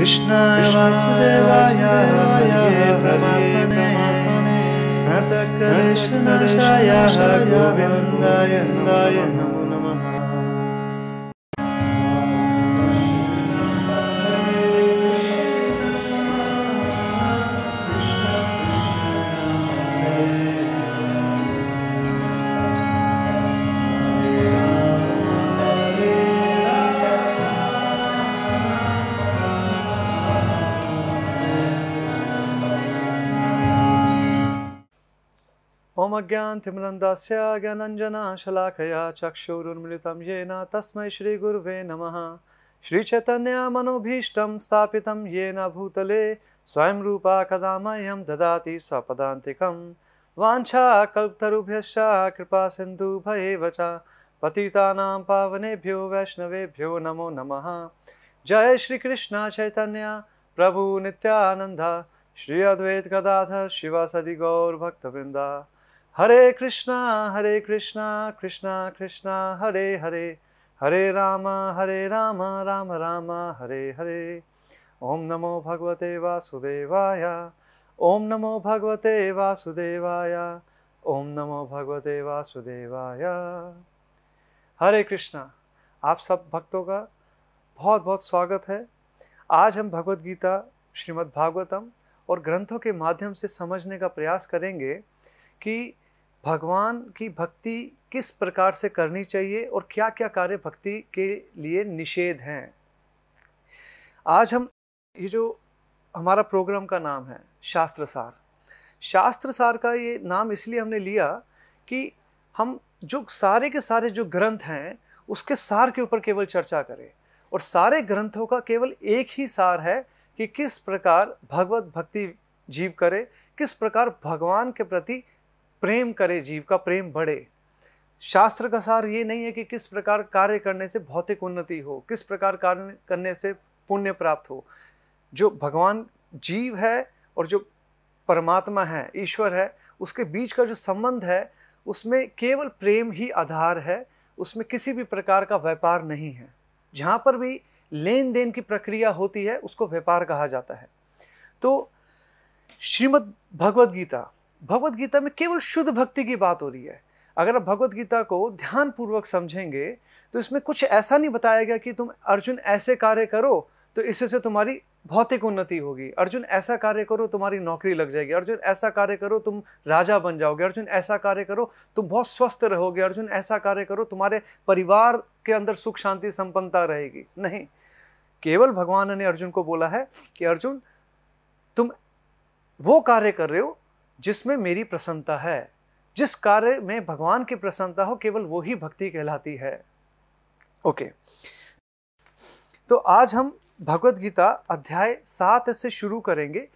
कृष्णाय वासुदेवाय परमात्मने प्रणत क्लेशनाशाय गोविन्दाय नदाय ज्ञानतिमनन्दस्य ज्ञानञ्जनाशलाकया चक्षुरुन्मिलितं येन तस्मै श्रीगुर्वे नमः श्रीचैतन्यमनोभीष्टं स्थापितं येन भूतले स्वयं रूपा कदा मह्यम ददाति स्वपदान्तिकं सिंधु भये च पतितानां पावनेभ्यो वैष्णवेभ्यो नमो नमः जय श्री कृष्ण चैतन्य प्रभु नित्यानंद श्री अद्वैत गदाधर शिवा सदि गौर भक्तवृंदा हरे कृष्णा हरे कृष्णा कृष्णा कृष्णा हरे हरे हरे राम हरे राम राम राम हरे हरे ओम नमो भगवते वासुदेवाय ओम नमो भगवते वासुदेवाय ओम नमो भगवते वासुदेवाय हरे कृष्णा आप सब भक्तों का बहुत बहुत स्वागत है आज हम भगवद गीता श्रीमद् भागवतम और ग्रंथों के माध्यम से समझने का प्रयास करेंगे कि भगवान की भक्ति किस प्रकार से करनी चाहिए और क्या क्या कार्य भक्ति के लिए निषेध हैं आज हम ये जो हमारा प्रोग्राम का नाम है शास्त्र सार का ये नाम इसलिए हमने लिया कि हम जो सारे के सारे जो ग्रंथ हैं उसके सार के ऊपर केवल चर्चा करें और सारे ग्रंथों का केवल एक ही सार है कि किस प्रकार भगवत भक्ति जीव करे किस प्रकार भगवान के प्रति प्रेम करे जीव का प्रेम बढ़े शास्त्र का सार ये नहीं है कि किस प्रकार कार्य करने से भौतिक उन्नति हो किस प्रकार कार्य करने से पुण्य प्राप्त हो जो भगवान जीव है और जो परमात्मा है ईश्वर है उसके बीच का जो संबंध है उसमें केवल प्रेम ही आधार है उसमें किसी भी प्रकार का व्यापार नहीं है जहाँ पर भी लेन देन की प्रक्रिया होती है उसको व्यापार कहा जाता है तो श्रीमद् भगवद गीता भगवत गीता में केवल शुद्ध भक्ति की बात हो रही है अगर आप भगवत गीता को ध्यान पूर्वक समझेंगे तो इसमें कुछ ऐसा नहीं बताया गया कि तुम अर्जुन ऐसे कार्य करो तो इससे तुम्हारी भौतिक उन्नति होगी अर्जुन ऐसा कार्य करो तुम्हारी नौकरी लग जाएगी अर्जुन ऐसा कार्य करो तुम राजा बन जाओगे अर्जुन ऐसा कार्य करो तुम बहुत स्वस्थ रहोगे अर्जुन ऐसा कार्य करो तुम्हारे परिवार के अंदर सुख शांति संपन्नता रहेगी नहीं केवल भगवान ने अर्जुन को बोला है कि अर्जुन तुम वो कार्य कर रहे हो जिसमें मेरी प्रसन्नता है जिस कार्य में भगवान की प्रसन्नता हो केवल वो ही भक्ति कहलाती है ओके तो आज हम भगवत गीता अध्याय सात से शुरू करेंगे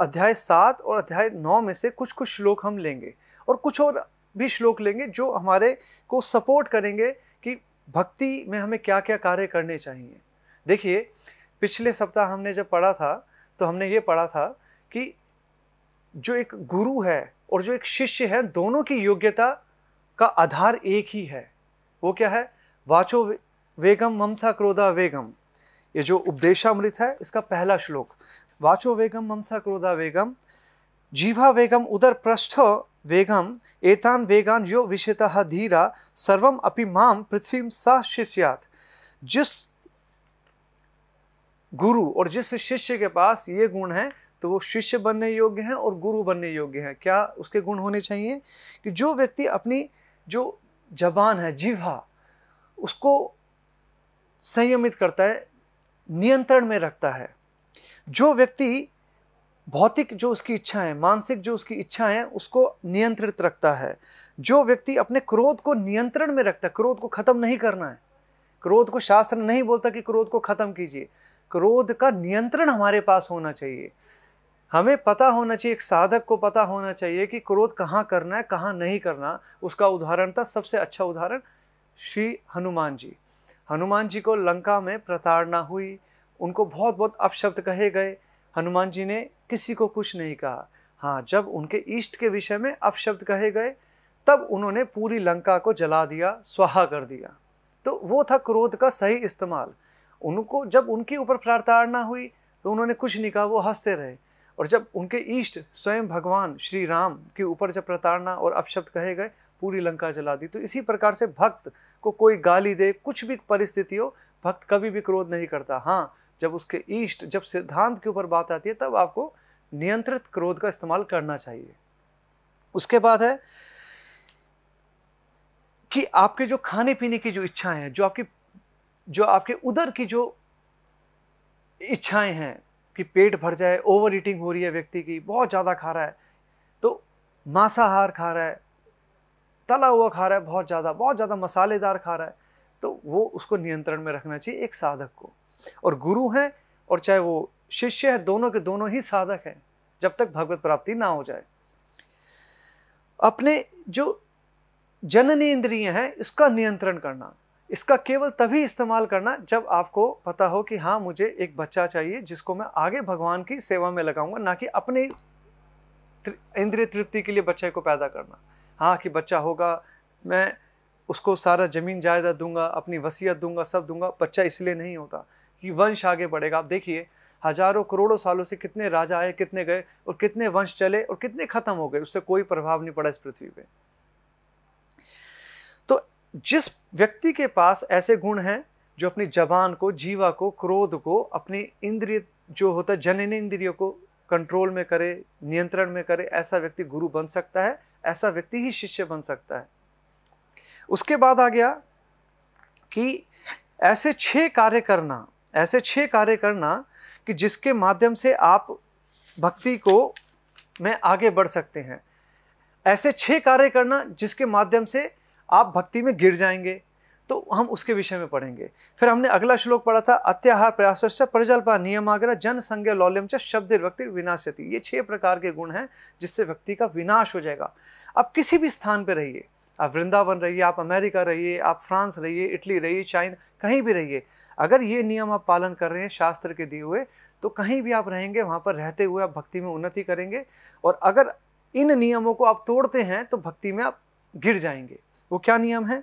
अध्याय सात और अध्याय नौ में से कुछ कुछ श्लोक हम लेंगे और कुछ और भी श्लोक लेंगे जो हमारे को सपोर्ट करेंगे कि भक्ति में हमें क्या क्या कार्य करने चाहिए देखिए पिछले सप्ताह हमने जब पढ़ा था तो हमने ये पढ़ा था कि जो एक गुरु है और जो एक शिष्य है दोनों की योग्यता का आधार एक ही है वो क्या है वाचो वेगम ममसा क्रोधा वेगम ये जो उपदेशामृत है इसका पहला श्लोक वाचो वेगम ममसा क्रोधा वेगम जीवा वेगम उदर पृष्ठ वेगम एतान वेगान यो विषेता धीरा सर्वम अपि माम पृथ्वी सा शिष्यात जिस गुरु और जिस शिष्य के पास ये गुण है तो वो शिष्य बनने योग्य हैं और गुरु बनने योग्य हैं क्या उसके गुण होने चाहिए कि जो व्यक्ति अपनी जो जबान है जीवा उसको संयमित करता है नियंत्रण में रखता है जो व्यक्ति भौतिक जो उसकी इच्छाएं मानसिक जो उसकी इच्छाएं उसको नियंत्रित रखता है जो व्यक्ति अपने क्रोध को नियंत्रण में रखता है क्रोध को ख़त्म नहीं करना है क्रोध को शास्त्र नहीं बोलता कि क्रोध को ख़त्म कीजिए क्रोध का नियंत्रण हमारे पास होना चाहिए हमें पता होना चाहिए एक साधक को पता होना चाहिए कि क्रोध कहाँ करना है कहाँ नहीं करना उसका उदाहरण था सबसे अच्छा उदाहरण श्री हनुमान जी हनुमान जी को लंका में प्रताड़ना हुई उनको बहुत बहुत अपशब्द कहे गए हनुमान जी ने किसी को कुछ नहीं कहा हाँ जब उनके ईष्ट के विषय में अपशब्द कहे गए तब उन्होंने पूरी लंका को जला दिया स्वाहा कर दिया तो वो था क्रोध का सही इस्तेमाल उनको जब उनके ऊपर प्रताड़ना हुई तो उन्होंने कुछ नहीं कहा वो हंसते रहे और जब उनके ईष्ट स्वयं भगवान श्री राम के ऊपर जब प्रताड़ना और अपशब्द कहे गए पूरी लंका जला दी तो इसी प्रकार से भक्त को कोई गाली दे कुछ भी परिस्थिति हो भक्त कभी भी क्रोध नहीं करता हाँ जब उसके ईष्ट जब सिद्धांत के ऊपर बात आती है तब आपको नियंत्रित क्रोध का इस्तेमाल करना चाहिए उसके बाद है कि आपके जो खाने पीने की जो इच्छाएं हैं जो आपकी जो आपके उधर की जो इच्छाएं हैं कि पेट भर जाए ओवर ईटिंग हो रही है व्यक्ति की बहुत ज़्यादा खा रहा है तो मांसाहार खा रहा है तला हुआ खा रहा है बहुत ज़्यादा बहुत ज़्यादा मसालेदार खा रहा है तो वो उसको नियंत्रण में रखना चाहिए एक साधक को और गुरु हैं और चाहे वो शिष्य है दोनों के दोनों ही साधक हैं जब तक भगवत प्राप्ति ना हो जाए अपने जो जननी इंद्रिय हैं इसका नियंत्रण करना इसका केवल तभी इस्तेमाल करना जब आपको पता हो कि हाँ मुझे एक बच्चा चाहिए जिसको मैं आगे भगवान की सेवा में लगाऊंगा ना कि अपने इंद्रिय तृप्ति के लिए बच्चे को पैदा करना हाँ कि बच्चा होगा मैं उसको सारा ज़मीन जायदाद दूंगा अपनी वसीयत दूंगा सब दूंगा बच्चा इसलिए नहीं होता कि वंश आगे बढ़ेगा आप देखिए हजारों करोड़ों सालों से कितने राजा आए कितने गए और कितने वंश चले और कितने ख़त्म हो गए उससे कोई प्रभाव नहीं पड़ा इस पृथ्वी पर जिस व्यक्ति के पास ऐसे गुण हैं जो अपनी जबान को जीवा को क्रोध को अपनी इंद्रिय जो होता है जनन इंद्रियों को कंट्रोल में करे नियंत्रण में करे ऐसा व्यक्ति गुरु बन सकता है ऐसा व्यक्ति ही शिष्य बन सकता है उसके बाद आ गया कि ऐसे छः कार्य करना ऐसे छः कार्य करना कि जिसके माध्यम से आप भक्ति को में आगे बढ़ सकते हैं ऐसे छः कार्य करना जिसके माध्यम से आप भक्ति में गिर जाएंगे तो हम उसके विषय में पढ़ेंगे फिर हमने अगला श्लोक पढ़ा था अत्याहार प्रयास प्रजल्पा नियमाग्रह जन संज्ञा लौल्यम च शब्द व्यक्ति विनाशति ये छह प्रकार के गुण हैं जिससे व्यक्ति का विनाश हो जाएगा आप किसी भी स्थान पर रहिए आप वृंदावन रहिए आप अमेरिका रहिए आप फ्रांस रहिए इटली रहिए चाइना कहीं भी रहिए अगर ये नियम आप पालन कर रहे हैं शास्त्र के दिए हुए तो कहीं भी आप रहेंगे वहाँ पर रहते हुए आप भक्ति में उन्नति करेंगे और अगर इन नियमों को आप तोड़ते हैं तो भक्ति में आप गिर जाएंगे वो क्या नियम है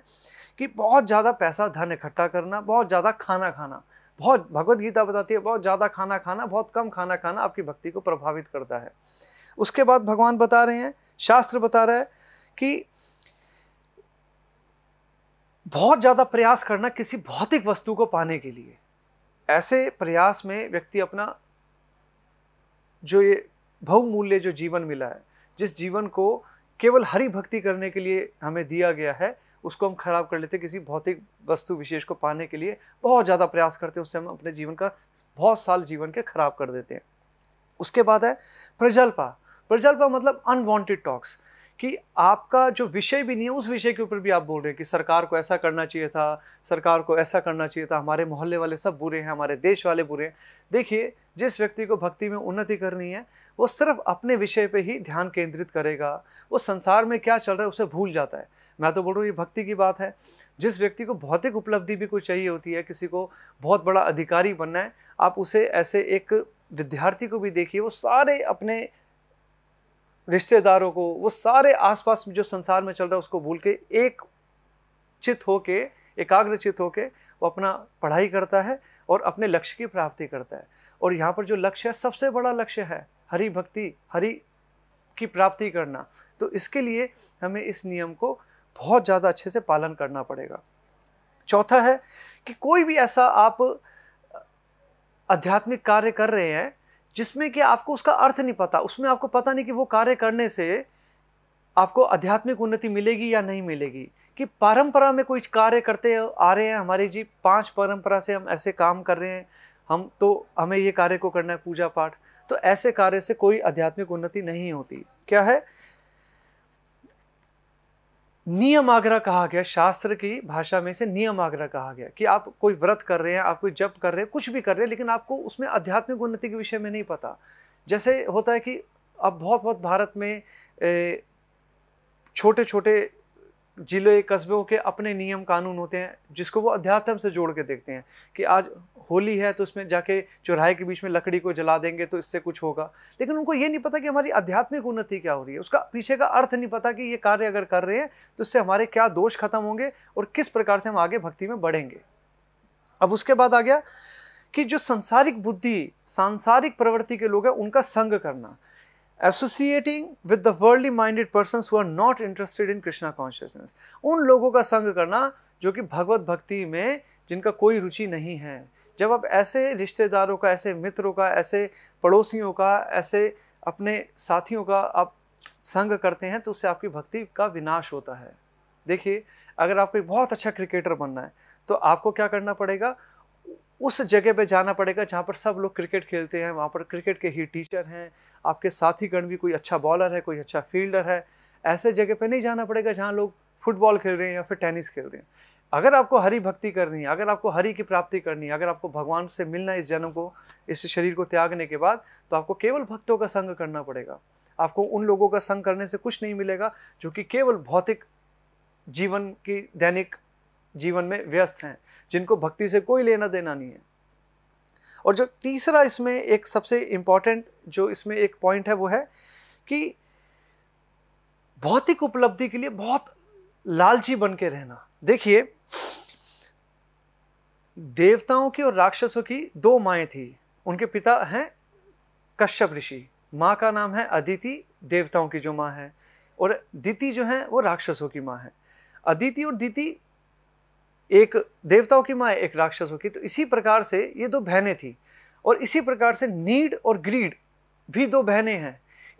कि बहुत ज़्यादा पैसा धन इकट्ठा करना बहुत ज़्यादा खाना खाना बहुत भगवत गीता बताती है बहुत ज़्यादा खाना खाना बहुत कम खाना खाना आपकी भक्ति को प्रभावित करता है उसके बाद भगवान बता रहे हैं शास्त्र बता रहा है कि बहुत ज़्यादा प्रयास करना किसी भौतिक वस्तु को पाने के लिए ऐसे प्रयास में व्यक्ति अपना जो ये बहुमूल्य जो जीवन मिला है जिस जीवन को केवल हरी भक्ति करने के लिए हमें दिया गया है उसको हम खराब कर लेते किसी भौतिक वस्तु विशेष को पाने के लिए बहुत ज़्यादा प्रयास करते हैं उससे हम अपने जीवन का बहुत साल जीवन के खराब कर देते हैं उसके बाद है प्रजल्पा प्रजल्पा मतलब अनवांटेड टॉक्स कि आपका जो विषय भी नहीं है उस विषय के ऊपर भी आप बोल रहे हैं कि सरकार को ऐसा करना चाहिए था सरकार को ऐसा करना चाहिए था हमारे मोहल्ले वाले सब बुरे हैं हमारे देश वाले बुरे हैं देखिए जिस व्यक्ति को भक्ति में उन्नति करनी है वो सिर्फ अपने विषय पे ही ध्यान केंद्रित करेगा वो संसार में क्या चल रहा है उसे भूल जाता है मैं तो बोल रहा हूँ ये भक्ति की बात है जिस व्यक्ति को भौतिक उपलब्धि भी कुछ चाहिए होती है किसी को बहुत बड़ा अधिकारी बनना है आप उसे ऐसे एक विद्यार्थी को भी देखिए वो सारे अपने रिश्तेदारों को वो सारे आसपास जो संसार में चल रहा है उसको भूल के एक चित होके चित होके वो अपना पढ़ाई करता है और अपने लक्ष्य की प्राप्ति करता है और यहाँ पर जो लक्ष्य है सबसे बड़ा लक्ष्य है हरि भक्ति हरि की प्राप्ति करना तो इसके लिए हमें इस नियम को बहुत ज़्यादा अच्छे से पालन करना पड़ेगा चौथा है कि कोई भी ऐसा आप आध्यात्मिक कार्य कर रहे हैं जिसमें कि आपको उसका अर्थ नहीं पता उसमें आपको पता नहीं कि वो कार्य करने से आपको आध्यात्मिक उन्नति मिलेगी या नहीं मिलेगी कि परंपरा में कोई कार्य करते आ रहे हैं हमारी जी पांच परंपरा से हम ऐसे काम कर रहे हैं हम तो हमें ये कार्य को करना है पूजा पाठ तो ऐसे कार्य से कोई आध्यात्मिक उन्नति नहीं होती क्या है नियम आग्रह कहा गया शास्त्र की भाषा में से नियम आग्रह कहा गया कि आप कोई व्रत कर रहे हैं आप कोई जप कर रहे हैं कुछ भी कर रहे हैं लेकिन आपको उसमें आध्यात्मिक उन्नति के विषय में नहीं पता जैसे होता है कि अब बहुत बहुत भारत में छोटे छोटे जिले कस्बों के अपने नियम कानून होते हैं जिसको वो अध्यात्म से जोड़ के देखते हैं कि आज होली है तो उसमें जाके चौराहे के बीच में लकड़ी को जला देंगे तो इससे कुछ होगा लेकिन उनको ये नहीं पता कि हमारी आध्यात्मिक उन्नति क्या हो रही है उसका पीछे का अर्थ नहीं पता कि ये कार्य अगर कर रहे हैं तो इससे हमारे क्या दोष खत्म होंगे और किस प्रकार से हम आगे भक्ति में बढ़ेंगे अब उसके बाद आ गया कि जो संसारिक बुद्धि सांसारिक प्रवृत्ति के लोग हैं उनका संग करना associating with the worldly minded person who are not interested in Krishna consciousness उन लोगों का संग करना जो कि भगवत भक्ति में जिनका कोई रुचि नहीं है जब आप ऐसे रिश्तेदारों का ऐसे मित्रों का ऐसे पड़ोसियों का ऐसे अपने साथियों का आप संग करते हैं तो उससे आपकी भक्ति का विनाश होता है देखिए अगर आपको एक बहुत अच्छा क्रिकेटर बनना है तो आपको क्या करना पड़ेगा उस जगह पे जाना पड़ेगा जहाँ पर सब लोग क्रिकेट खेलते हैं वहाँ पर क्रिकेट के ही टीचर हैं आपके साथी गण भी कोई अच्छा बॉलर है कोई अच्छा फील्डर है ऐसे जगह पे नहीं जाना पड़ेगा जहाँ लोग फुटबॉल खेल रहे हैं या फिर टेनिस खेल रहे हैं अगर आपको हरी भक्ति करनी है अगर आपको हरी की प्राप्ति करनी है अगर आपको भगवान से मिलना है इस जन्म को इस शरीर को त्यागने के बाद तो आपको केवल भक्तों का संग करना पड़ेगा आपको उन लोगों का संग करने से कुछ नहीं मिलेगा जो कि केवल भौतिक जीवन की दैनिक जीवन में व्यस्त हैं जिनको भक्ति से कोई लेना देना नहीं है और जो तीसरा इसमें एक सबसे इम्पॉर्टेंट जो इसमें एक पॉइंट है वो है कि भौतिक उपलब्धि के लिए बहुत लालची बन के रहना देखिए देवताओं की और राक्षसों की दो माएँ थी उनके पिता हैं कश्यप ऋषि माँ का नाम है अदिति देवताओं की जो माँ है और दिति जो है वो राक्षसों की माँ है अदिति और दिति एक देवताओं की माँ एक राक्षसों की तो इसी प्रकार से ये दो बहनें थी और इसी प्रकार से नीड और ग्रीड भी दो बहनें हैं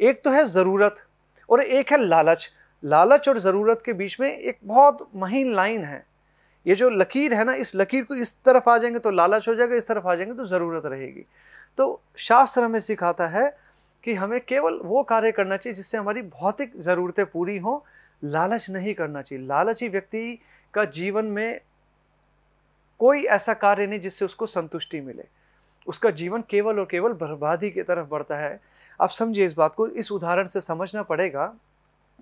एक तो है ज़रूरत और एक है लालच लालच और ज़रूरत के बीच में एक बहुत महीन लाइन है ये जो लकीर है ना इस लकीर को इस तरफ आ जाएंगे तो लालच हो जाएगा इस तरफ आ जाएंगे तो ज़रूरत रहेगी तो शास्त्र हमें सिखाता है कि हमें केवल वो कार्य करना चाहिए जिससे हमारी भौतिक ज़रूरतें पूरी हों लालच नहीं करना चाहिए लालची व्यक्ति का जीवन में कोई ऐसा कार्य नहीं जिससे उसको संतुष्टि मिले उसका जीवन केवल और केवल बर्बादी की तरफ बढ़ता है आप समझिए इस बात को इस उदाहरण से समझना पड़ेगा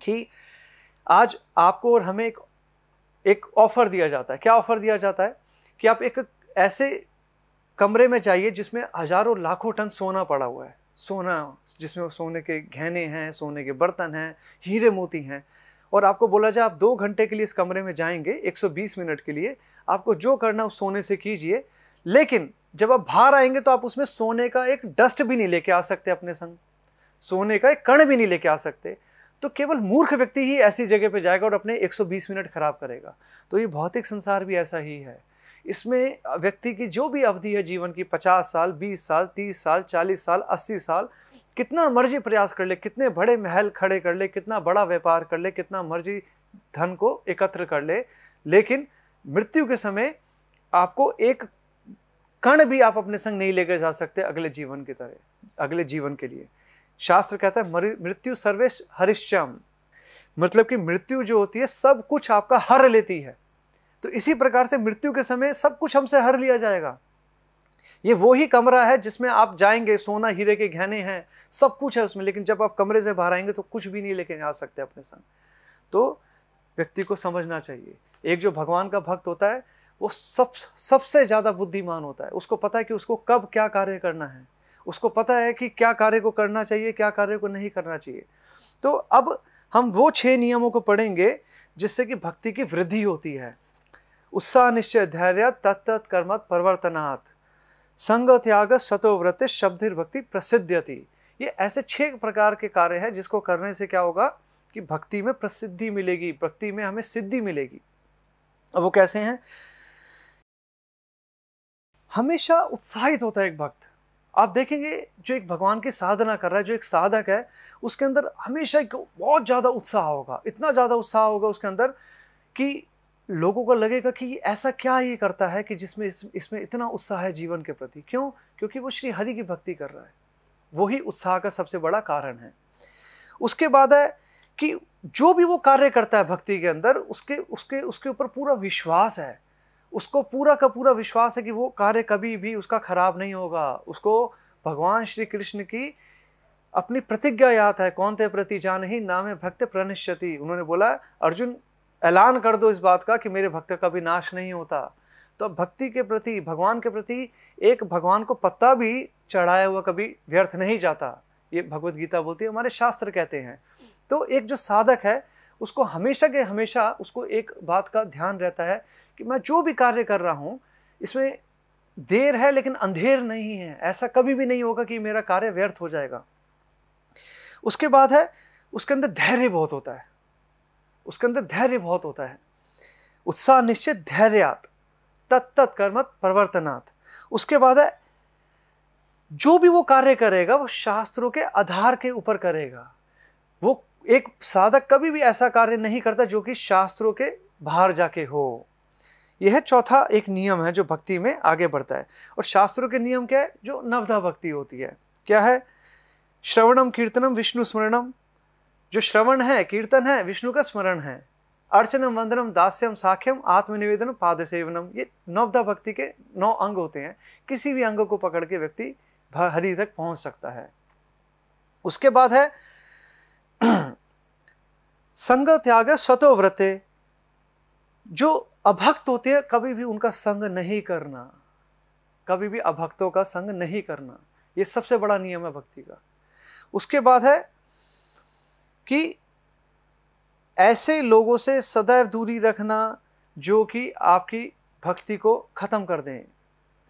कि आज आपको और हमें एक एक ऑफ़र दिया जाता है क्या ऑफ़र दिया जाता है कि आप एक ऐसे कमरे में जाइए जिसमें हज़ारों लाखों टन सोना पड़ा हुआ है सोना जिसमें सोने के गहने हैं सोने के बर्तन हैं हीरे मोती हैं और आपको बोला जाए आप दो घंटे के लिए इस कमरे में जाएंगे 120 मिनट के लिए आपको जो करना सोने से कीजिए लेकिन जब आप बाहर आएंगे तो आप उसमें सोने का एक डस्ट भी नहीं लेके आ सकते अपने संग सोने का एक कण भी नहीं लेके आ सकते तो केवल मूर्ख व्यक्ति ही ऐसी जगह पर जाएगा और अपने 120 मिनट खराब करेगा तो ये भौतिक संसार भी ऐसा ही है इसमें व्यक्ति की जो भी अवधि है जीवन की 50 साल 20 साल 30 साल 40 साल 80 साल कितना मर्जी प्रयास कर ले कितने बड़े महल खड़े कर ले कितना बड़ा व्यापार कर ले कितना मर्जी धन को एकत्र कर ले लेकिन मृत्यु के समय आपको एक कण भी आप अपने संग नहीं लेकर जा सकते अगले जीवन की तरह अगले जीवन के लिए शास्त्र कहता है मृत्यु सर्वेश हरिश्चम मतलब कि मृत्यु जो होती है सब कुछ आपका हर लेती है तो इसी प्रकार से मृत्यु के समय सब कुछ हमसे हर लिया जाएगा ये वो ही कमरा है जिसमें आप जाएंगे सोना हीरे के गहने हैं सब कुछ है उसमें लेकिन जब आप कमरे से बाहर आएंगे तो कुछ भी नहीं लेके जा सकते अपने संग तो व्यक्ति को समझना चाहिए एक जो भगवान का भक्त होता है वो सब सबसे ज़्यादा बुद्धिमान होता है उसको पता है कि उसको कब क्या कार्य करना है उसको पता है कि क्या कार्य को करना चाहिए क्या कार्य को नहीं करना चाहिए तो अब हम वो छः नियमों को पढ़ेंगे जिससे कि भक्ति की वृद्धि होती है उत्साह निश्चय धैर्य तत्त कर्मत परिवर्तनात् संग त्याग सतोव्रत शब्दिर भक्ति प्रसिद्ध ये ऐसे छः प्रकार के कार्य हैं जिसको करने से क्या होगा कि भक्ति में प्रसिद्धि मिलेगी भक्ति में हमें सिद्धि मिलेगी अब वो कैसे हैं हमेशा उत्साहित होता है एक भक्त आप देखेंगे जो एक भगवान की साधना कर रहा है जो एक साधक है उसके अंदर हमेशा एक बहुत ज़्यादा उत्साह होगा इतना ज़्यादा उत्साह होगा उसके अंदर कि लोगों को लगेगा कि ऐसा क्या ये करता है कि जिसमें इस, इसमें इतना उत्साह है जीवन के प्रति क्यों क्योंकि वो श्री हरि की भक्ति कर रहा है वही उत्साह का सबसे बड़ा कारण है उसके बाद है कि जो भी वो कार्य करता है भक्ति के अंदर उसके उसके उसके ऊपर पूरा विश्वास है उसको पूरा का पूरा विश्वास है कि वो कार्य कभी भी उसका खराब नहीं होगा उसको भगवान श्री कृष्ण की अपनी प्रतिज्ञा याद है कौन थे प्रति जान ही नाम है भक्त प्रनिश्चति उन्होंने बोला अर्जुन ऐलान कर दो इस बात का कि मेरे भक्त का भी नाश नहीं होता तो भक्ति के प्रति भगवान के प्रति एक भगवान को पत्ता भी चढ़ाया हुआ कभी व्यर्थ नहीं जाता ये भगवत गीता बोलती है हमारे शास्त्र कहते हैं तो एक जो साधक है उसको हमेशा के हमेशा उसको एक बात का ध्यान रहता है कि मैं जो भी कार्य कर रहा हूँ इसमें देर है लेकिन अंधेर नहीं है ऐसा कभी भी नहीं होगा कि मेरा कार्य व्यर्थ हो जाएगा उसके बाद है उसके अंदर धैर्य बहुत होता है उसके अंदर धैर्य बहुत होता है उत्साह निश्चित धैर्यात तत्त कर्मत प्रवर्तनात् उसके बाद है जो भी वो कार्य करेगा वो शास्त्रों के आधार के ऊपर करेगा वो एक साधक कभी भी ऐसा कार्य नहीं करता जो कि शास्त्रों के बाहर जाके हो यह चौथा एक नियम है जो भक्ति में आगे बढ़ता है और शास्त्रों के नियम क्या है जो नवधा भक्ति होती है क्या है श्रवणम कीर्तनम विष्णु स्मरणम जो श्रवण है कीर्तन है विष्णु का स्मरण है अर्चनम वंदनम दास्यम साख्यम आत्मनिवेदन पाद सेवनम ये नवधा भक्ति के नौ अंग होते हैं किसी भी अंग को पकड़ के व्यक्ति हरि तक पहुंच सकता है उसके बाद है संग त्याग स्वतोव्रते जो अभक्त होते हैं कभी भी उनका संग नहीं करना कभी भी अभक्तों का संग नहीं करना ये सबसे बड़ा नियम है भक्ति का उसके बाद है कि ऐसे लोगों से सदैव दूरी रखना जो कि आपकी भक्ति को ख़त्म कर दें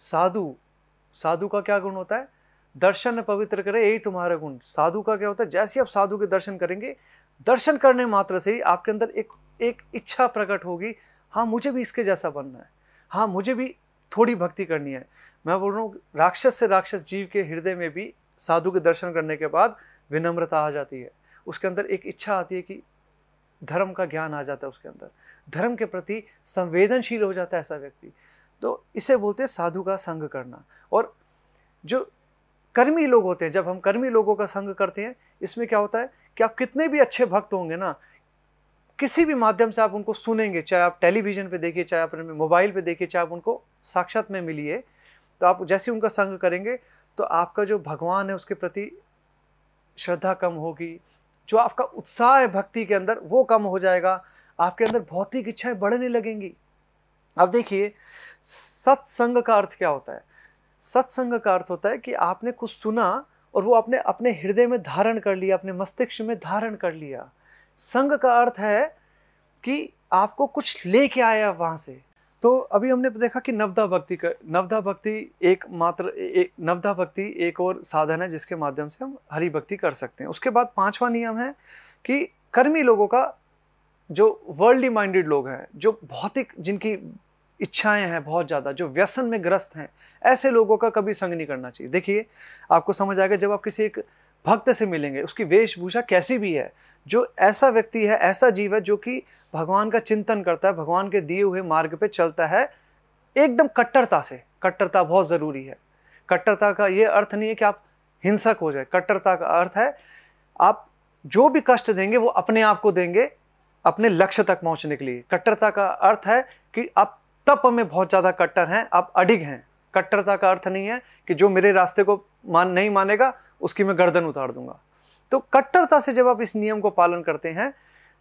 साधु साधु का क्या गुण होता है दर्शन पवित्र करे यही तुम्हारा गुण साधु का क्या होता है जैसे आप साधु के दर्शन करेंगे दर्शन करने मात्र से ही आपके अंदर एक एक इच्छा प्रकट होगी हाँ मुझे भी इसके जैसा बनना है हाँ मुझे भी थोड़ी भक्ति करनी है मैं बोल रहा हूँ राक्षस से राक्षस जीव के हृदय में भी साधु के दर्शन करने के बाद विनम्रता आ जाती है उसके अंदर एक इच्छा आती है कि धर्म का ज्ञान आ जाता है उसके अंदर धर्म के प्रति संवेदनशील हो जाता है ऐसा व्यक्ति तो इसे बोलते हैं साधु का संग करना और जो कर्मी लोग होते हैं जब हम कर्मी लोगों का संग करते हैं इसमें क्या होता है कि आप कितने भी अच्छे भक्त होंगे ना किसी भी माध्यम से आप उनको सुनेंगे चाहे आप टेलीविजन पे देखिए चाहे आप मोबाइल पे देखिए चाहे आप उनको साक्षात में मिलिए तो आप जैसे उनका संग करेंगे तो आपका जो भगवान है उसके प्रति श्रद्धा कम होगी जो आपका उत्साह है भक्ति के अंदर वो कम हो जाएगा आपके अंदर भौतिक इच्छाएं बढ़ने लगेंगी अब देखिए सत्संग का अर्थ क्या होता है सत्संग का अर्थ होता है कि आपने कुछ सुना और वो आपने अपने हृदय में धारण कर लिया अपने मस्तिष्क में धारण कर लिया संग का अर्थ है कि आपको कुछ लेके आया वहाँ से तो अभी हमने देखा कि नवदा भक्ति का नवदा भक्ति एक मात्र एक नवदा भक्ति एक और साधन है जिसके माध्यम से हम हरि भक्ति कर सकते हैं उसके बाद पांचवा नियम है कि कर्मी लोगों का जो वर्ल्डली माइंडेड लोग हैं जो भौतिक जिनकी इच्छाएं हैं बहुत ज़्यादा जो व्यसन में ग्रस्त हैं ऐसे लोगों का कभी संग नहीं करना चाहिए देखिए आपको समझ आएगा जब आप किसी एक भक्त से मिलेंगे उसकी वेशभूषा कैसी भी है जो ऐसा व्यक्ति है ऐसा जीव है जो कि भगवान का चिंतन करता है भगवान के दिए हुए मार्ग पर चलता है एकदम कट्टरता से कट्टरता बहुत ज़रूरी है कट्टरता का ये अर्थ नहीं है कि आप हिंसक हो जाए कट्टरता का अर्थ है आप जो भी कष्ट देंगे वो अपने आप को देंगे अपने लक्ष्य तक पहुंचने के लिए कट्टरता का अर्थ है कि आप तप में बहुत ज़्यादा कट्टर हैं आप अडिग हैं कट्टरता का अर्थ नहीं है कि जो मेरे रास्ते को मान नहीं मानेगा उसकी मैं गर्दन उतार दूंगा तो कट्टरता से जब आप इस नियम को पालन करते हैं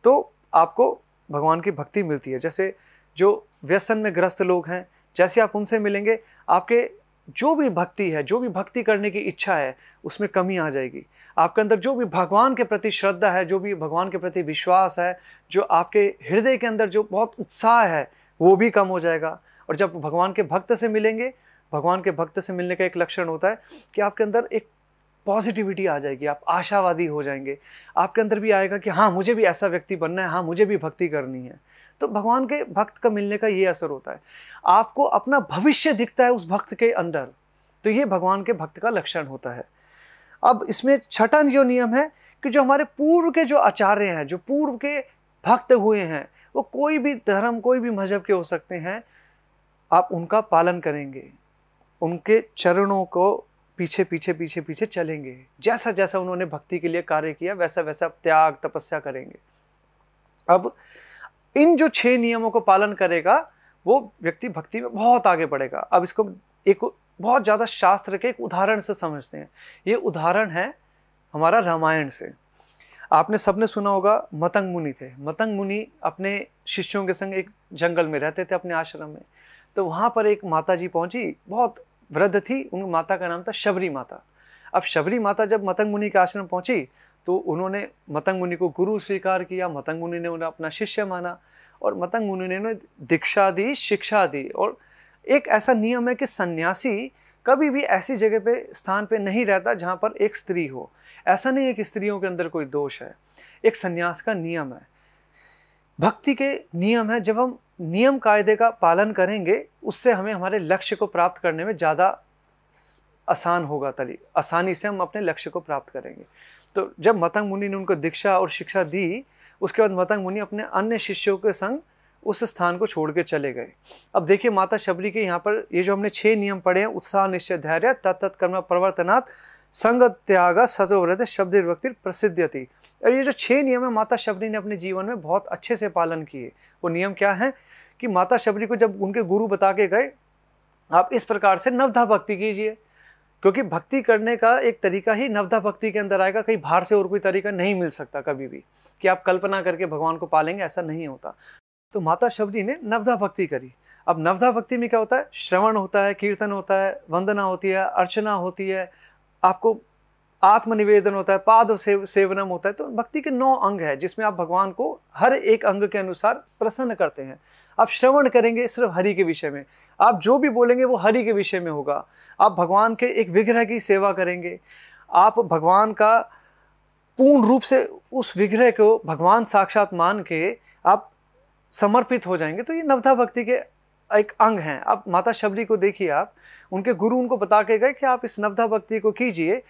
तो आपको भगवान की भक्ति मिलती है जैसे जो व्यसन में ग्रस्त लोग हैं जैसे आप उनसे मिलेंगे आपके जो भी भक्ति है जो भी भक्ति करने की इच्छा है उसमें कमी आ जाएगी आपके अंदर जो भी भगवान के प्रति श्रद्धा है जो भी भगवान के प्रति विश्वास है जो आपके हृदय के अंदर जो बहुत उत्साह है वो भी कम हो जाएगा और जब भगवान के भक्त से मिलेंगे भगवान के भक्त से मिलने का एक लक्षण होता है कि आपके अंदर एक पॉजिटिविटी आ जाएगी आप आशावादी हो जाएंगे आपके अंदर भी आएगा कि हाँ मुझे भी ऐसा व्यक्ति बनना है हाँ मुझे भी भक्ति करनी है तो भगवान के भक्त का मिलने का ये असर होता है आपको अपना भविष्य दिखता है उस भक्त के अंदर तो ये भगवान के भक्त का लक्षण होता है अब इसमें छठा जो नियम है कि जो हमारे पूर्व के जो आचार्य हैं जो पूर्व के भक्त हुए हैं वो कोई भी धर्म कोई भी मजहब के हो सकते हैं आप उनका पालन करेंगे उनके चरणों को पीछे पीछे पीछे पीछे चलेंगे जैसा जैसा उन्होंने भक्ति के लिए कार्य किया वैसा वैसा त्याग तपस्या करेंगे अब इन जो छह नियमों को पालन करेगा वो व्यक्ति भक्ति में बहुत आगे बढ़ेगा अब इसको एक बहुत ज़्यादा शास्त्र के एक उदाहरण से समझते हैं ये उदाहरण है हमारा रामायण से आपने सबने सुना होगा मतंग मुनि थे मतंग मुनि अपने शिष्यों के संग एक जंगल में रहते थे अपने आश्रम में तो वहाँ पर एक माता जी पहुँची बहुत वृद्ध थी उन माता का नाम था शबरी माता अब शबरी माता जब मतंग मुनि के आश्रम पहुँची तो उन्होंने मतंग मुनि को गुरु स्वीकार किया मतंग मुनि ने उन्हें अपना शिष्य माना और मतंग मुनि ने उन्हें दीक्षा दी शिक्षा दी और एक ऐसा नियम है कि सन्यासी कभी भी ऐसी जगह पे स्थान पे नहीं रहता जहाँ पर एक स्त्री हो ऐसा नहीं है कि स्त्रियों के अंदर कोई दोष है एक संन्यास का नियम है भक्ति के नियम है जब हम नियम कायदे का पालन करेंगे उससे हमें हमारे लक्ष्य को प्राप्त करने में ज़्यादा आसान होगा तली आसानी से हम अपने लक्ष्य को प्राप्त करेंगे तो जब मतंग मुनि ने उनको दीक्षा और शिक्षा दी उसके बाद मतंग मुनि अपने अन्य शिष्यों के संग उस स्थान को छोड़ के चले गए अब देखिए माता शबरी के यहाँ पर ये जो हमने छः नियम पढ़े हैं उत्साह निश्चय धैर्य तत्त कर्म प्रवर्तनात् संग त्याग व्रत शब्द व्यक्ति प्रसिद्ध और ये जो छह नियम है माता शबरी ने अपने जीवन में बहुत अच्छे से पालन किए वो नियम क्या है कि माता शबरी को जब उनके गुरु बता के गए आप इस प्रकार से नवधा भक्ति कीजिए क्योंकि भक्ति करने का एक तरीका ही नवधा भक्ति के अंदर आएगा कहीं बाहर से और कोई तरीका नहीं मिल सकता कभी भी कि आप कल्पना करके भगवान को पालेंगे ऐसा नहीं होता तो माता शबरी ने नवधा भक्ति करी अब नवधा भक्ति में क्या होता है श्रवण होता है कीर्तन होता है वंदना होती है अर्चना होती है आपको आत्मनिवेदन होता है पाद सेव, सेवनम होता है तो भक्ति के नौ अंग है जिसमें आप भगवान को हर एक अंग के अनुसार प्रसन्न करते हैं आप श्रवण करेंगे सिर्फ हरि के विषय में आप जो भी बोलेंगे वो हरि के विषय में होगा आप भगवान के एक विग्रह की सेवा करेंगे आप भगवान का पूर्ण रूप से उस विग्रह को भगवान साक्षात मान के आप समर्पित हो जाएंगे तो ये नवधा भक्ति के एक अंग हैं अब माता शबरी को देखिए आप उनके गुरु उनको बता के गए कि आप इस नवधा भक्ति को कीजिए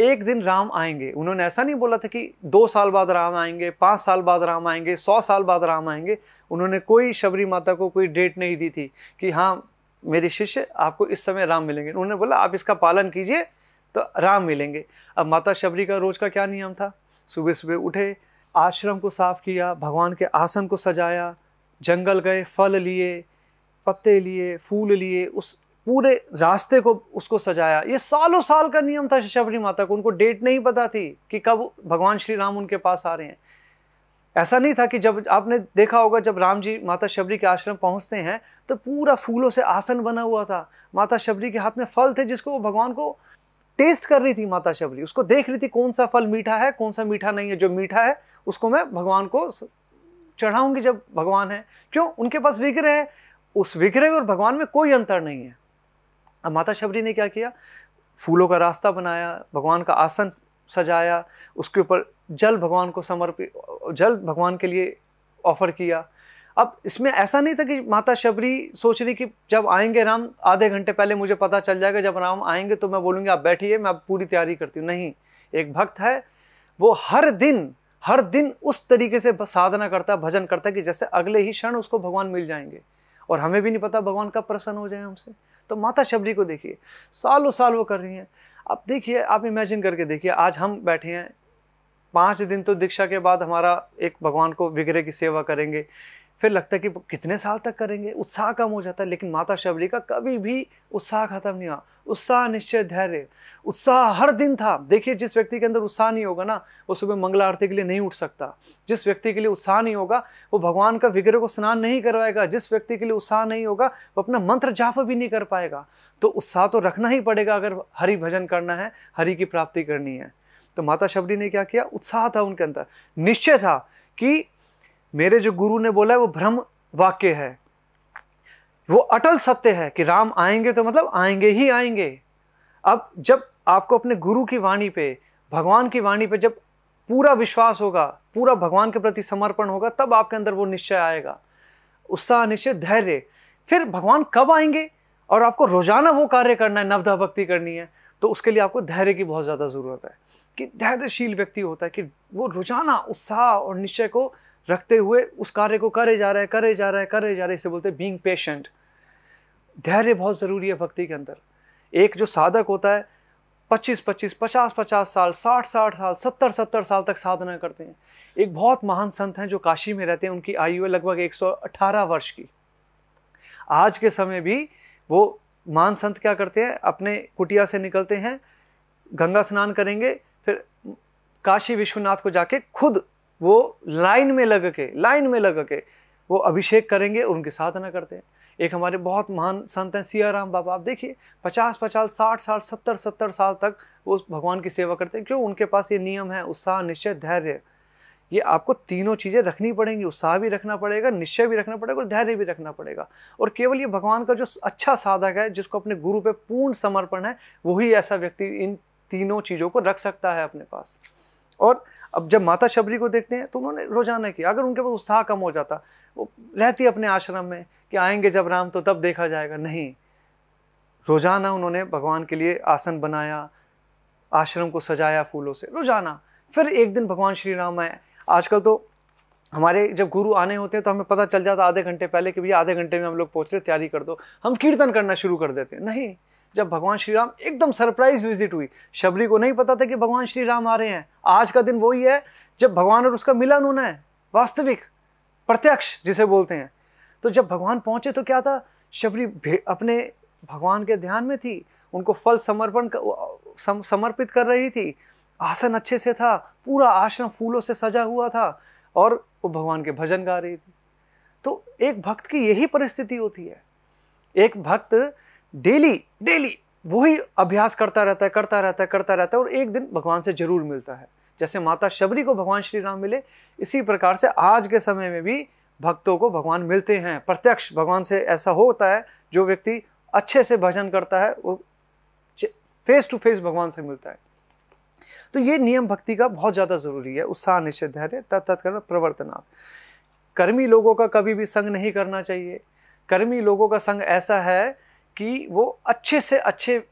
एक दिन राम आएंगे उन्होंने ऐसा नहीं बोला था कि दो साल बाद राम आएंगे पाँच साल बाद राम आएंगे सौ साल बाद राम आएंगे उन्होंने कोई शबरी माता को कोई डेट नहीं दी थी कि हाँ मेरे शिष्य आपको इस समय राम मिलेंगे उन्होंने बोला आप इसका पालन कीजिए तो राम मिलेंगे अब माता शबरी का रोज का क्या नियम था सुबह सुबह उठे आश्रम को साफ किया भगवान के आसन को सजाया जंगल गए फल लिए पत्ते लिए फूल लिए उस पूरे रास्ते को उसको सजाया ये सालों साल का नियम था शबरी माता को उनको डेट नहीं पता थी कि कब भगवान श्री राम उनके पास आ रहे हैं ऐसा नहीं था कि जब आपने देखा होगा जब राम जी माता शबरी के आश्रम पहुंचते हैं तो पूरा फूलों से आसन बना हुआ था माता शबरी के हाथ में फल थे जिसको वो भगवान को टेस्ट कर रही थी माता शबरी उसको देख रही थी कौन सा फल मीठा है कौन सा मीठा नहीं है जो मीठा है उसको मैं भगवान को चढ़ाऊंगी जब भगवान है क्यों उनके पास विग्रह है उस विग्रह और भगवान में कोई अंतर नहीं है अब माता शबरी ने क्या किया फूलों का रास्ता बनाया भगवान का आसन सजाया उसके ऊपर जल भगवान को समर्पित जल भगवान के लिए ऑफर किया अब इसमें ऐसा नहीं था कि माता शबरी सोच रही कि जब आएंगे राम आधे घंटे पहले मुझे पता चल जाएगा जब राम आएंगे तो मैं बोलूँगी आप बैठिए मैं अब पूरी तैयारी करती हूँ नहीं एक भक्त है वो हर दिन हर दिन उस तरीके से साधना करता है भजन करता है कि जैसे अगले ही क्षण उसको भगवान मिल जाएंगे और हमें भी नहीं पता भगवान कब प्रसन्न हो जाए हमसे तो माता शबरी को देखिए सालों साल वो कर रही हैं आप देखिए आप इमेजिन करके देखिए आज हम बैठे हैं पाँच दिन तो दीक्षा के बाद हमारा एक भगवान को विग्रह की सेवा करेंगे फिर लगता है कि कितने साल तक करेंगे उत्साह कम हो जाता है लेकिन माता शबरी का कभी भी उत्साह खत्म नहीं हुआ उत्साह निश्चय धैर्य उत्साह हर दिन था देखिए जिस व्यक्ति के अंदर उत्साह नहीं होगा ना वो सुबह मंगला आरती के लिए नहीं उठ सकता जिस व्यक्ति के लिए उत्साह नहीं होगा वो भगवान का विग्रह को स्नान नहीं करवाएगा जिस व्यक्ति के लिए उत्साह नहीं होगा वो अपना मंत्र जाप भी नहीं कर पाएगा तो उत्साह तो रखना ही पड़ेगा अगर हरि भजन करना है हरि की प्राप्ति करनी है तो माता शबरी ने क्या किया उत्साह था उनके अंदर निश्चय था कि मेरे जो गुरु ने बोला है वो भ्रम वाक्य है वो अटल सत्य है कि राम आएंगे तो मतलब आएंगे ही आएंगे अब जब आपको अपने गुरु की वाणी पे भगवान की वाणी पे जब पूरा विश्वास होगा पूरा भगवान के प्रति समर्पण होगा तब आपके अंदर वो निश्चय आएगा उत्साह निश्चय धैर्य फिर भगवान कब आएंगे और आपको रोजाना वो कार्य करना है नवधा भक्ति करनी है तो उसके लिए आपको धैर्य की बहुत ज़्यादा ज़रूरत है कि धैर्यशील व्यक्ति होता है कि वो रोजाना उत्साह और निश्चय को रखते हुए उस कार्य को करे जा रहा है करे जा रहा है करे जा रहे इसे बोलते हैं बींग पेशेंट धैर्य बहुत ज़रूरी है भक्ति के अंदर एक जो साधक होता है पच्चीस पच्चीस पचास पचास साल साठ साठ साल सत्तर सत्तर साल तक साधना करते हैं एक बहुत महान संत हैं जो काशी में रहते हैं उनकी आयु है लगभग 118 वर्ष की आज के समय भी वो महान संत क्या करते हैं अपने कुटिया से निकलते हैं गंगा स्नान करेंगे फिर काशी विश्वनाथ को जाके खुद वो लाइन में लग के लाइन में लग के वो अभिषेक करेंगे और उनकी साधना करते हैं एक हमारे बहुत महान संत हैं सियाराम बाबा आप देखिए पचास पचास साठ साठ सत्तर सत्तर साल तक वो उस भगवान की सेवा करते हैं क्यों उनके पास ये नियम है उत्साह निश्चय धैर्य ये आपको तीनों चीज़ें रखनी पड़ेंगी उत्साह भी रखना पड़ेगा निश्चय भी रखना पड़ेगा और धैर्य भी रखना पड़ेगा और केवल ये भगवान का जो अच्छा साधक है जिसको अपने गुरु पे पूर्ण समर्पण है वही ऐसा व्यक्ति इन तीनों चीज़ों को रख सकता है अपने पास और अब जब माता शबरी को देखते हैं तो उन्होंने रोजाना किया अगर उनके पास उत्साह कम हो जाता वो रहती अपने आश्रम में कि आएंगे जब राम तो तब देखा जाएगा नहीं रोजाना उन्होंने भगवान के लिए आसन बनाया आश्रम को सजाया फूलों से रोजाना फिर एक दिन भगवान श्री राम आए आजकल तो हमारे जब गुरु आने होते हैं तो हमें पता चल जाता आधे घंटे पहले कि भैया आधे घंटे में हम लोग पहुँच रहे तैयारी कर दो हम कीर्तन करना शुरू कर देते हैं नहीं जब भगवान श्री राम एकदम सरप्राइज विजिट हुई शबरी को नहीं पता था कि भगवान श्री राम आ रहे हैं आज का दिन वही है जब भगवान और उसका मिलन होना है वास्तविक प्रत्यक्ष जिसे बोलते हैं तो जब भगवान पहुंचे तो क्या था शबरी अपने भगवान के ध्यान में थी उनको फल समर्पण समर्पित कर रही थी आसन अच्छे से था पूरा आश्रम फूलों से सजा हुआ था और वो भगवान के भजन गा रही थी तो एक भक्त की यही परिस्थिति होती है एक भक्त डेली डेली वही अभ्यास करता रहता है करता रहता है करता रहता है और एक दिन भगवान से जरूर मिलता है जैसे माता शबरी को भगवान श्री राम मिले इसी प्रकार से आज के समय में भी भक्तों को भगवान मिलते हैं प्रत्यक्ष भगवान से ऐसा होता है जो व्यक्ति अच्छे से भजन करता है वो फेस टू फेस भगवान से मिलता है तो ये नियम भक्ति का बहुत ज़्यादा जरूरी है उत्साह निश्चय धैर्य तत्कर्म प्रवर्तना कर्मी लोगों का कभी भी संग नहीं करना चाहिए कर्मी लोगों का संग ऐसा है कि वो अच्छे से अच्छे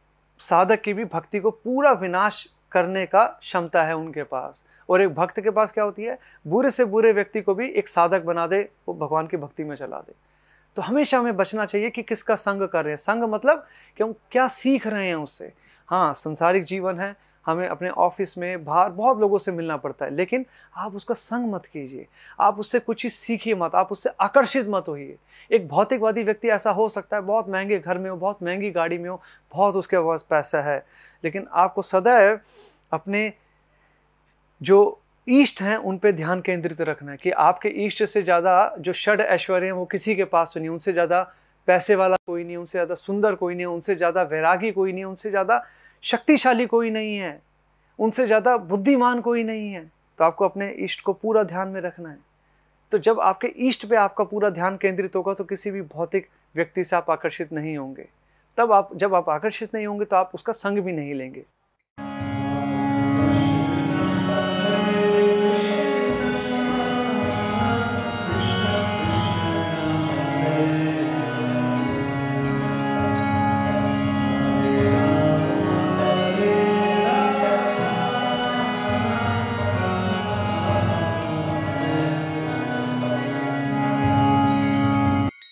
साधक की भी भक्ति को पूरा विनाश करने का क्षमता है उनके पास और एक भक्त के पास क्या होती है बुरे से बुरे व्यक्ति को भी एक साधक बना दे वो भगवान की भक्ति में चला दे तो हमेशा हमें बचना चाहिए कि किसका संग कर रहे हैं संग मतलब कि हम क्या सीख रहे हैं उससे हाँ संसारिक जीवन है हमें अपने ऑफिस में बाहर बहुत लोगों से मिलना पड़ता है लेकिन आप उसका संग मत कीजिए आप उससे कुछ चीज़ सीखिए मत आप उससे आकर्षित मत होइए एक भौतिकवादी व्यक्ति ऐसा हो सकता है बहुत महंगे घर में हो बहुत महंगी गाड़ी में हो बहुत उसके पास पैसा है लेकिन आपको सदैव अपने जो ईष्ट हैं उन पे ध्यान केंद्रित रखना है कि आपके ईष्ट से ज़्यादा जो षड ऐश्वर्य हैं वो किसी के पास नहीं उनसे ज़्यादा पैसे वाला कोई नहीं उनसे ज़्यादा सुंदर कोई नहीं उनसे ज़्यादा वैरागी कोई नहीं उनसे ज़्यादा शक्तिशाली कोई नहीं है उनसे ज़्यादा बुद्धिमान कोई नहीं है तो आपको अपने इष्ट को पूरा ध्यान में रखना है तो जब आपके इष्ट पे आपका पूरा ध्यान केंद्रित होगा तो किसी भी भौतिक व्यक्ति से आप आकर्षित नहीं होंगे तब आप जब आप आकर्षित नहीं होंगे तो आप उसका संग भी नहीं लेंगे